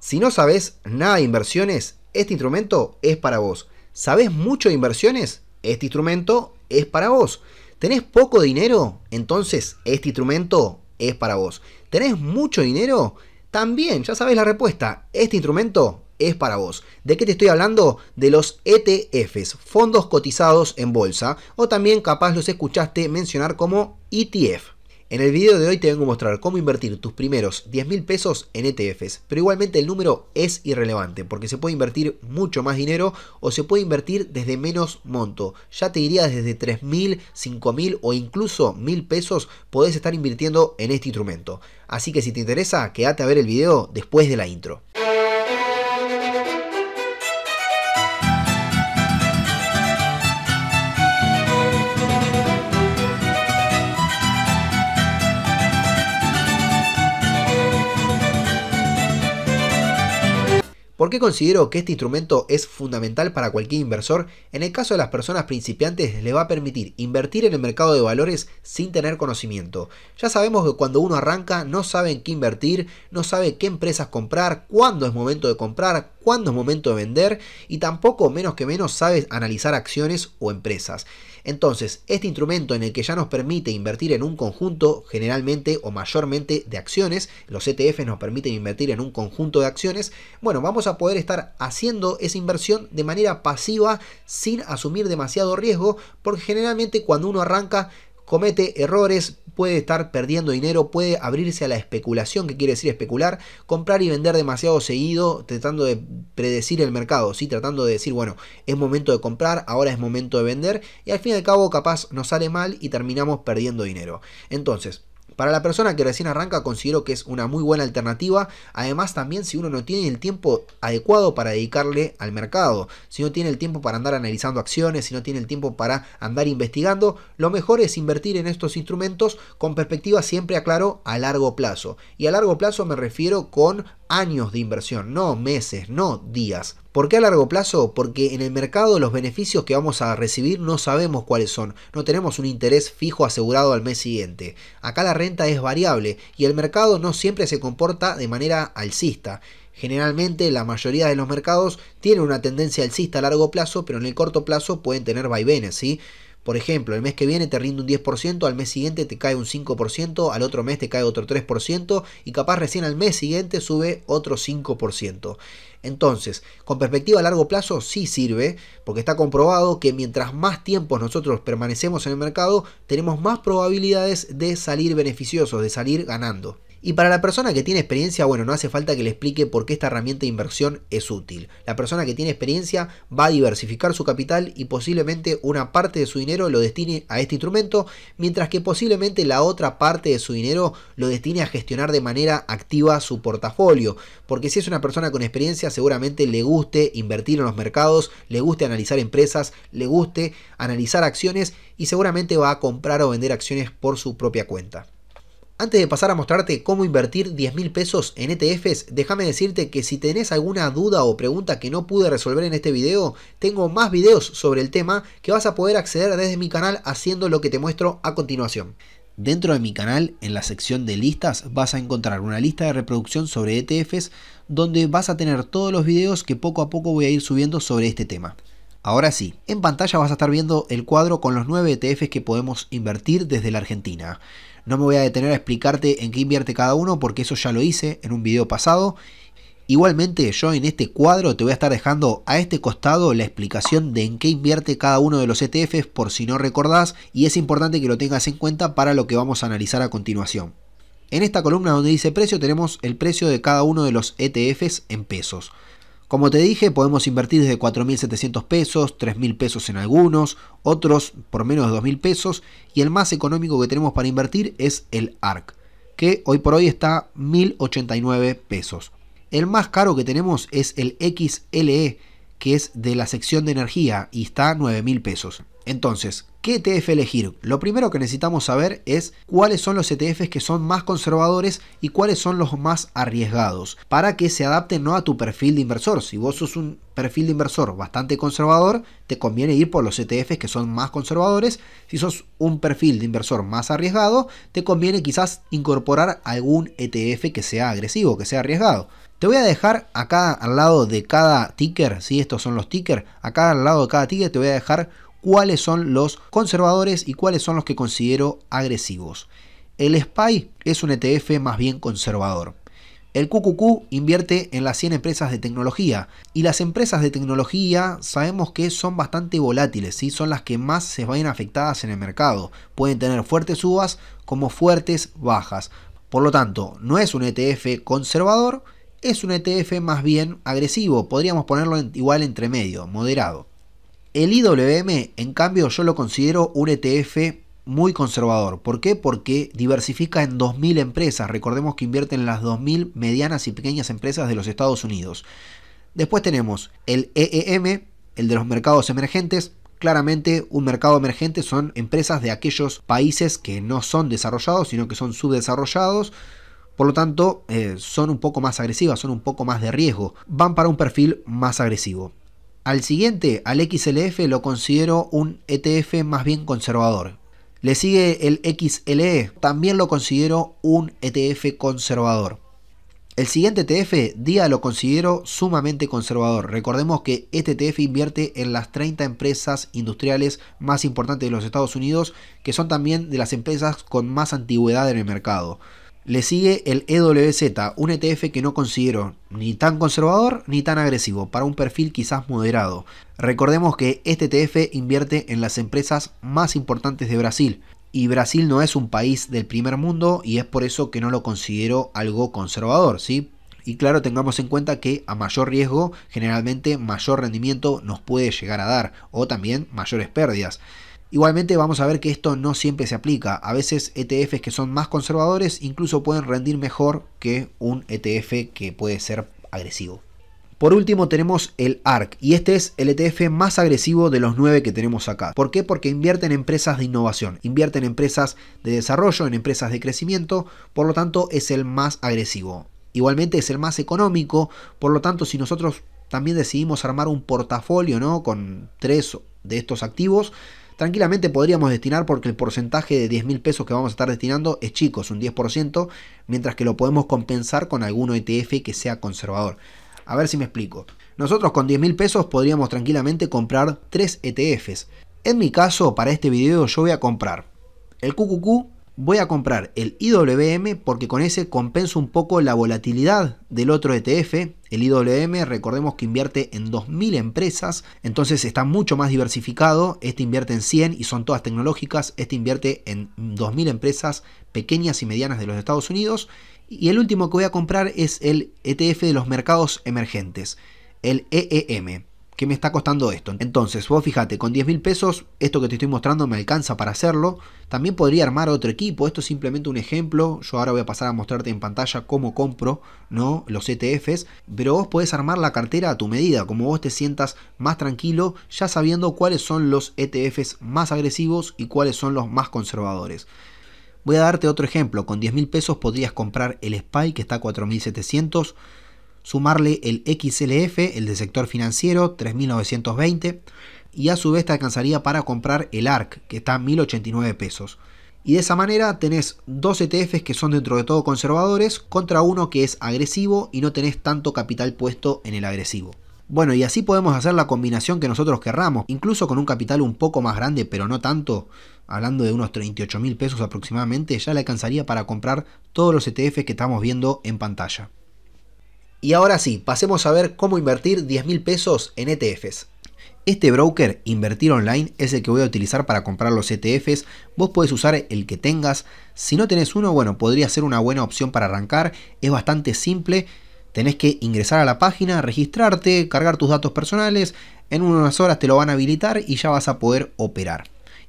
Si no sabes nada de inversiones, este instrumento es para vos. ¿Sabés mucho de inversiones? Este instrumento es para vos. ¿Tenés poco dinero? Entonces este instrumento es para vos. ¿Tenés mucho dinero? También, ya sabes la respuesta, este instrumento es para vos. ¿De qué te estoy hablando? De los ETFs, fondos cotizados en bolsa, o también capaz los escuchaste mencionar como ETF. En el video de hoy te vengo a mostrar cómo invertir tus primeros 10 mil pesos en ETFs, pero igualmente el número es irrelevante porque se puede invertir mucho más dinero o se puede invertir desde menos monto. Ya te diría desde 3 mil, 5 mil o incluso mil pesos podés estar invirtiendo en este instrumento. Así que si te interesa, quédate a ver el video después de la intro. ¿Por qué considero que este instrumento es fundamental para cualquier inversor? En el caso de las personas principiantes, le va a permitir invertir en el mercado de valores sin tener conocimiento. Ya sabemos que cuando uno arranca no sabe en qué invertir, no sabe qué empresas comprar, cuándo es momento de comprar, cuándo es momento de vender y tampoco menos que menos sabe analizar acciones o empresas. Entonces, este instrumento en el que ya nos permite invertir en un conjunto generalmente o mayormente de acciones, los ETF nos permiten invertir en un conjunto de acciones, bueno, vamos a poder estar haciendo esa inversión de manera pasiva sin asumir demasiado riesgo, porque generalmente cuando uno arranca comete errores, puede estar perdiendo dinero, puede abrirse a la especulación, que quiere decir especular, comprar y vender demasiado seguido, tratando de predecir el mercado, ¿sí? tratando de decir, bueno, es momento de comprar, ahora es momento de vender, y al fin y al cabo capaz nos sale mal y terminamos perdiendo dinero. Entonces, para la persona que recién arranca considero que es una muy buena alternativa. Además también si uno no tiene el tiempo adecuado para dedicarle al mercado, si no tiene el tiempo para andar analizando acciones, si no tiene el tiempo para andar investigando, lo mejor es invertir en estos instrumentos con perspectiva siempre aclaro a largo plazo. Y a largo plazo me refiero con años de inversión, no meses, no días. ¿Por qué a largo plazo? Porque en el mercado los beneficios que vamos a recibir no sabemos cuáles son, no tenemos un interés fijo asegurado al mes siguiente. Acá la renta es variable y el mercado no siempre se comporta de manera alcista. Generalmente la mayoría de los mercados tienen una tendencia alcista a largo plazo, pero en el corto plazo pueden tener vaivenes, ¿sí? Por ejemplo, el mes que viene te rinde un 10%, al mes siguiente te cae un 5%, al otro mes te cae otro 3% y capaz recién al mes siguiente sube otro 5%. Entonces, con perspectiva a largo plazo sí sirve, porque está comprobado que mientras más tiempo nosotros permanecemos en el mercado, tenemos más probabilidades de salir beneficiosos, de salir ganando. Y para la persona que tiene experiencia, bueno, no hace falta que le explique por qué esta herramienta de inversión es útil. La persona que tiene experiencia va a diversificar su capital y posiblemente una parte de su dinero lo destine a este instrumento, mientras que posiblemente la otra parte de su dinero lo destine a gestionar de manera activa su portafolio. Porque si es una persona con experiencia, seguramente le guste invertir en los mercados, le guste analizar empresas, le guste analizar acciones y seguramente va a comprar o vender acciones por su propia cuenta. Antes de pasar a mostrarte cómo invertir 10 mil pesos en ETFs, déjame decirte que si tenés alguna duda o pregunta que no pude resolver en este video, tengo más videos sobre el tema que vas a poder acceder desde mi canal haciendo lo que te muestro a continuación. Dentro de mi canal, en la sección de listas, vas a encontrar una lista de reproducción sobre ETFs donde vas a tener todos los videos que poco a poco voy a ir subiendo sobre este tema. Ahora sí, en pantalla vas a estar viendo el cuadro con los 9 ETFs que podemos invertir desde la Argentina. No me voy a detener a explicarte en qué invierte cada uno porque eso ya lo hice en un video pasado. Igualmente yo en este cuadro te voy a estar dejando a este costado la explicación de en qué invierte cada uno de los ETFs por si no recordás y es importante que lo tengas en cuenta para lo que vamos a analizar a continuación. En esta columna donde dice precio tenemos el precio de cada uno de los ETFs en pesos. Como te dije, podemos invertir desde 4.700 pesos, 3.000 pesos en algunos, otros por menos de 2.000 pesos y el más económico que tenemos para invertir es el ARC, que hoy por hoy está 1.089 pesos. El más caro que tenemos es el XLE, que es de la sección de energía y está 9.000 pesos. Entonces, ¿qué ETF elegir? Lo primero que necesitamos saber es cuáles son los ETFs que son más conservadores y cuáles son los más arriesgados, para que se adapten ¿no? a tu perfil de inversor. Si vos sos un perfil de inversor bastante conservador, te conviene ir por los ETFs que son más conservadores. Si sos un perfil de inversor más arriesgado, te conviene quizás incorporar algún ETF que sea agresivo, que sea arriesgado. Te voy a dejar acá al lado de cada ticker, si estos son los tickers, acá al lado de cada ticker te voy a dejar cuáles son los conservadores y cuáles son los que considero agresivos. El SPY es un ETF más bien conservador. El QQQ invierte en las 100 empresas de tecnología y las empresas de tecnología sabemos que son bastante volátiles, ¿sí? son las que más se vayan afectadas en el mercado. Pueden tener fuertes subas como fuertes bajas. Por lo tanto, no es un ETF conservador, es un ETF más bien agresivo, podríamos ponerlo igual entre medio, moderado. El IWM, en cambio, yo lo considero un ETF muy conservador. ¿Por qué? Porque diversifica en 2.000 empresas. Recordemos que invierte en las 2.000 medianas y pequeñas empresas de los Estados Unidos. Después tenemos el EEM, el de los mercados emergentes. Claramente un mercado emergente son empresas de aquellos países que no son desarrollados, sino que son subdesarrollados. Por lo tanto, eh, son un poco más agresivas, son un poco más de riesgo. Van para un perfil más agresivo. Al siguiente, al XLF, lo considero un ETF más bien conservador. Le sigue el XLE, también lo considero un ETF conservador. El siguiente ETF, DIA, lo considero sumamente conservador. Recordemos que este ETF invierte en las 30 empresas industriales más importantes de los Estados Unidos, que son también de las empresas con más antigüedad en el mercado. Le sigue el EWZ, un ETF que no considero ni tan conservador ni tan agresivo, para un perfil quizás moderado. Recordemos que este ETF invierte en las empresas más importantes de Brasil, y Brasil no es un país del primer mundo y es por eso que no lo considero algo conservador, ¿sí? Y claro, tengamos en cuenta que a mayor riesgo, generalmente mayor rendimiento nos puede llegar a dar o también mayores pérdidas. Igualmente vamos a ver que esto no siempre se aplica. A veces ETFs que son más conservadores incluso pueden rendir mejor que un ETF que puede ser agresivo. Por último tenemos el ARC y este es el ETF más agresivo de los nueve que tenemos acá. ¿Por qué? Porque invierte en empresas de innovación, invierte en empresas de desarrollo, en empresas de crecimiento, por lo tanto es el más agresivo. Igualmente es el más económico, por lo tanto si nosotros también decidimos armar un portafolio ¿no? con tres de estos activos, tranquilamente podríamos destinar porque el porcentaje de 10 mil pesos que vamos a estar destinando es chico, es un 10%, mientras que lo podemos compensar con algún ETF que sea conservador. A ver si me explico. Nosotros con 10 mil pesos podríamos tranquilamente comprar 3 ETFs. En mi caso, para este video yo voy a comprar el QQQ, voy a comprar el IWM porque con ese compenso un poco la volatilidad del otro ETF. El IWM, recordemos que invierte en 2.000 empresas, entonces está mucho más diversificado. Este invierte en 100 y son todas tecnológicas. Este invierte en 2.000 empresas pequeñas y medianas de los Estados Unidos. Y el último que voy a comprar es el ETF de los mercados emergentes, el EEM que me está costando esto. Entonces, vos fíjate, con 10 mil pesos, esto que te estoy mostrando me alcanza para hacerlo. También podría armar otro equipo, esto es simplemente un ejemplo. Yo ahora voy a pasar a mostrarte en pantalla cómo compro ¿no? los ETFs, pero vos podés armar la cartera a tu medida, como vos te sientas más tranquilo, ya sabiendo cuáles son los ETFs más agresivos y cuáles son los más conservadores. Voy a darte otro ejemplo, con 10 mil pesos podrías comprar el SPY que está a 4700 sumarle el XLF, el de sector financiero, 3.920, y a su vez te alcanzaría para comprar el ARC, que está a 1.089 pesos. Y de esa manera tenés dos ETFs que son dentro de todo conservadores contra uno que es agresivo y no tenés tanto capital puesto en el agresivo. Bueno, y así podemos hacer la combinación que nosotros querramos, incluso con un capital un poco más grande, pero no tanto, hablando de unos 38.000 pesos aproximadamente, ya le alcanzaría para comprar todos los ETFs que estamos viendo en pantalla. Y ahora sí, pasemos a ver cómo invertir 10 mil pesos en ETFs. Este broker, Invertir Online, es el que voy a utilizar para comprar los ETFs. Vos podés usar el que tengas. Si no tenés uno, bueno, podría ser una buena opción para arrancar. Es bastante simple. Tenés que ingresar a la página, registrarte, cargar tus datos personales. En unas horas te lo van a habilitar y ya vas a poder operar.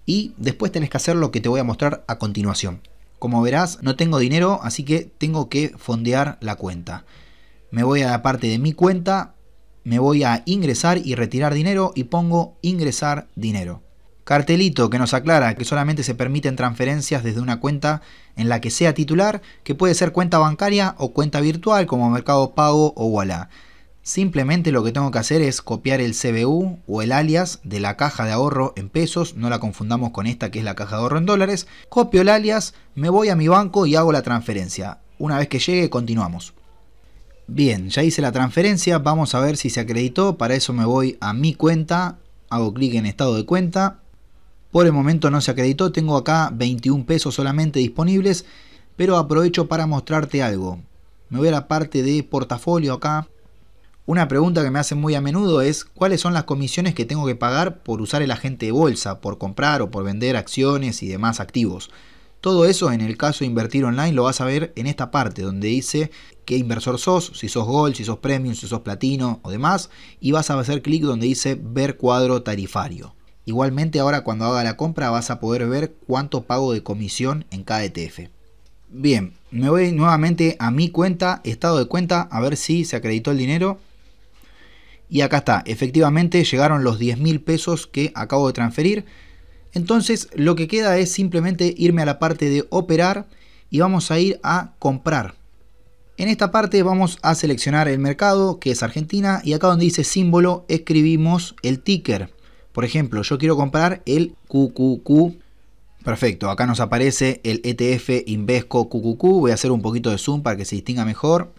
Y después tenés que hacer lo que te voy a mostrar a continuación. Como verás, no tengo dinero, así que tengo que fondear la cuenta me voy a la parte de mi cuenta, me voy a ingresar y retirar dinero y pongo ingresar dinero. Cartelito que nos aclara que solamente se permiten transferencias desde una cuenta en la que sea titular, que puede ser cuenta bancaria o cuenta virtual como Mercado Pago o Walla. Simplemente lo que tengo que hacer es copiar el CBU o el alias de la caja de ahorro en pesos, no la confundamos con esta que es la caja de ahorro en dólares. Copio el alias, me voy a mi banco y hago la transferencia. Una vez que llegue continuamos. Bien, ya hice la transferencia, vamos a ver si se acreditó, para eso me voy a mi cuenta, hago clic en estado de cuenta. Por el momento no se acreditó, tengo acá 21 pesos solamente disponibles, pero aprovecho para mostrarte algo. Me voy a la parte de portafolio acá. Una pregunta que me hacen muy a menudo es cuáles son las comisiones que tengo que pagar por usar el agente de bolsa, por comprar o por vender acciones y demás activos. Todo eso en el caso de invertir online lo vas a ver en esta parte donde dice qué inversor sos, si sos Gold, si sos Premium, si sos Platino o demás, y vas a hacer clic donde dice ver cuadro tarifario. Igualmente ahora cuando haga la compra vas a poder ver cuánto pago de comisión en cada ETF. Bien, me voy nuevamente a mi cuenta, estado de cuenta, a ver si se acreditó el dinero. Y acá está, efectivamente llegaron los 10 mil pesos que acabo de transferir. Entonces lo que queda es simplemente irme a la parte de operar y vamos a ir a comprar. En esta parte vamos a seleccionar el mercado que es Argentina y acá donde dice símbolo escribimos el ticker. Por ejemplo, yo quiero comprar el QQQ. Perfecto, acá nos aparece el ETF Invesco QQQ. Voy a hacer un poquito de zoom para que se distinga mejor.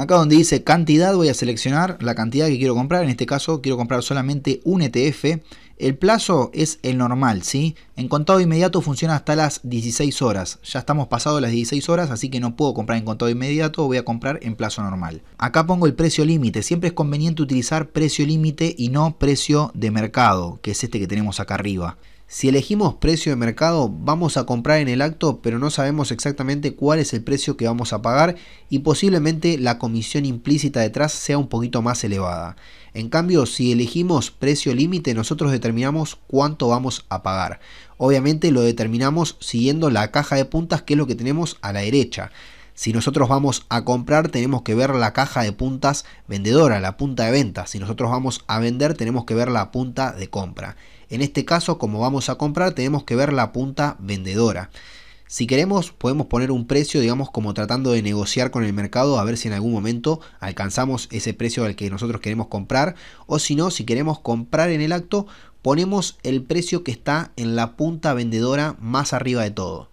Acá donde dice cantidad voy a seleccionar la cantidad que quiero comprar. En este caso quiero comprar solamente un ETF. El plazo es el normal, ¿sí? En contado inmediato funciona hasta las 16 horas. Ya estamos pasado las 16 horas, así que no puedo comprar en contado inmediato, voy a comprar en plazo normal. Acá pongo el precio límite. Siempre es conveniente utilizar precio límite y no precio de mercado, que es este que tenemos acá arriba. Si elegimos precio de mercado, vamos a comprar en el acto, pero no sabemos exactamente cuál es el precio que vamos a pagar y posiblemente la comisión implícita detrás sea un poquito más elevada. En cambio, si elegimos precio límite, nosotros determinamos cuánto vamos a pagar. Obviamente lo determinamos siguiendo la caja de puntas que es lo que tenemos a la derecha. Si nosotros vamos a comprar, tenemos que ver la caja de puntas vendedora, la punta de venta. Si nosotros vamos a vender, tenemos que ver la punta de compra. En este caso, como vamos a comprar, tenemos que ver la punta vendedora. Si queremos, podemos poner un precio, digamos, como tratando de negociar con el mercado, a ver si en algún momento alcanzamos ese precio al que nosotros queremos comprar. O si no, si queremos comprar en el acto, ponemos el precio que está en la punta vendedora más arriba de todo.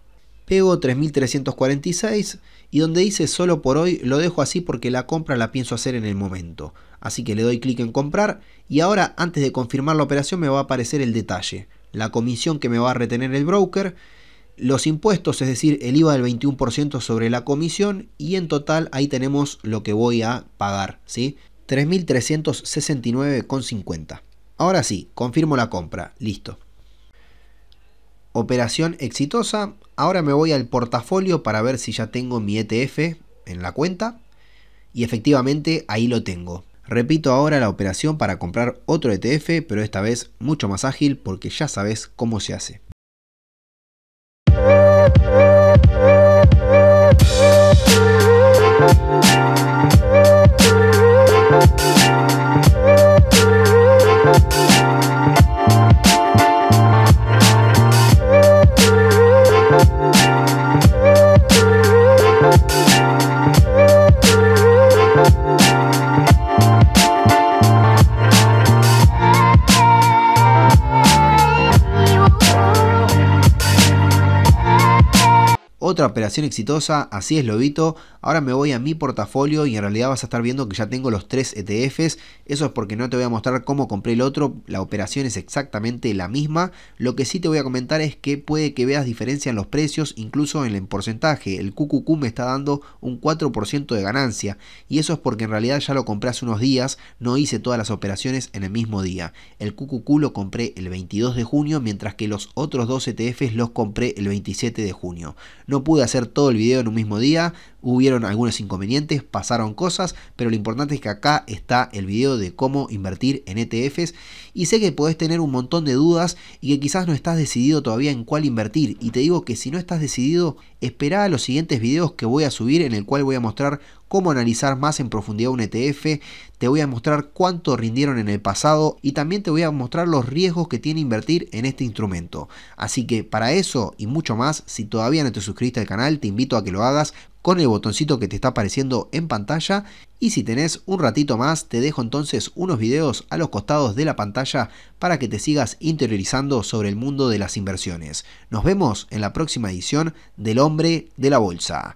Pego 3346 y donde dice solo por hoy lo dejo así porque la compra la pienso hacer en el momento. Así que le doy clic en comprar y ahora antes de confirmar la operación me va a aparecer el detalle, la comisión que me va a retener el broker, los impuestos, es decir, el IVA del 21% sobre la comisión y en total ahí tenemos lo que voy a pagar, ¿sí? 3.369,50. Ahora sí, confirmo la compra, listo. Operación exitosa, ahora me voy al portafolio para ver si ya tengo mi ETF en la cuenta y efectivamente ahí lo tengo. Repito ahora la operación para comprar otro ETF, pero esta vez mucho más ágil porque ya sabes cómo se hace. operación exitosa, así es Lobito, ahora me voy a mi portafolio y en realidad vas a estar viendo que ya tengo los tres ETFs, eso es porque no te voy a mostrar cómo compré el otro, la operación es exactamente la misma, lo que sí te voy a comentar es que puede que veas diferencia en los precios, incluso en el porcentaje, el QQQ me está dando un 4% de ganancia y eso es porque en realidad ya lo compré hace unos días, no hice todas las operaciones en el mismo día, el QQQ lo compré el 22 de junio mientras que los otros dos ETFs los compré el 27 de junio, no pude de hacer todo el video en un mismo día, hubieron algunos inconvenientes, pasaron cosas, pero lo importante es que acá está el video de cómo invertir en ETFs y sé que podés tener un montón de dudas y que quizás no estás decidido todavía en cuál invertir y te digo que si no estás decidido, espera a los siguientes videos que voy a subir en el cual voy a mostrar cómo analizar más en profundidad un ETF, te voy a mostrar cuánto rindieron en el pasado y también te voy a mostrar los riesgos que tiene invertir en este instrumento. Así que para eso y mucho más, si todavía no te suscribiste al canal, te invito a que lo hagas con el botoncito que te está apareciendo en pantalla y si tenés un ratito más te dejo entonces unos videos a los costados de la pantalla para que te sigas interiorizando sobre el mundo de las inversiones. Nos vemos en la próxima edición del hombre de la bolsa.